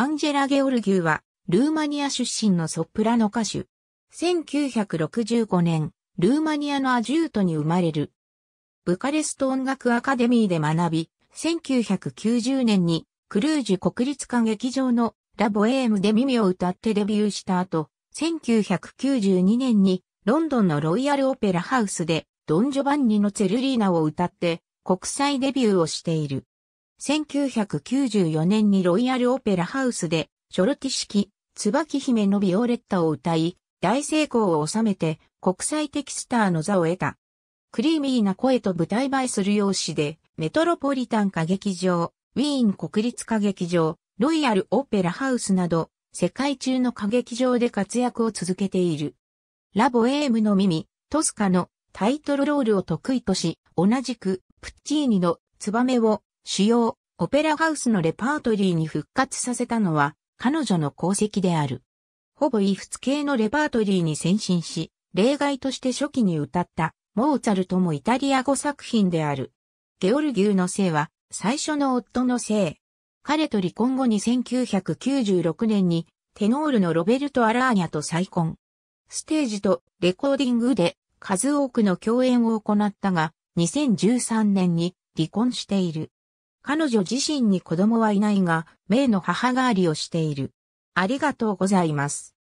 アンジェラ・ゲオルギュは、ルーマニア出身のソプラノ歌手。1965年、ルーマニアのアジュートに生まれる。ブカレスト音楽アカデミーで学び、1990年にクルージュ国立歌劇場のラボエームで耳を歌ってデビューした後、1992年にロンドンのロイヤルオペラハウスでドン・ジョバンニのツェルリーナを歌って国際デビューをしている。1994年にロイヤルオペラハウスで、ショルティ式、椿姫のビオレッタを歌い、大成功を収めて国際的スターの座を得た。クリーミーな声と舞台映えする容姿で、メトロポリタン歌劇場、ウィーン国立歌劇場、ロイヤルオペラハウスなど、世界中の歌劇場で活躍を続けている。ラボエームの耳、トスカのタイトルロールを得意とし、同じくプッチーニのツバメを主要オペラハウスのレパートリーに復活させたのは彼女の功績である。ほぼ異仏系のレパートリーに先進し、例外として初期に歌ったモーツァルトもイタリア語作品である。ゲオルギューの姓は最初の夫の姓。彼と離婚後に1996年にテノールのロベルト・アラーニャと再婚。ステージとレコーディングで数多くの共演を行ったが、2013年に離婚している。彼女自身に子供はいないが、名の母代わりをしている。ありがとうございます。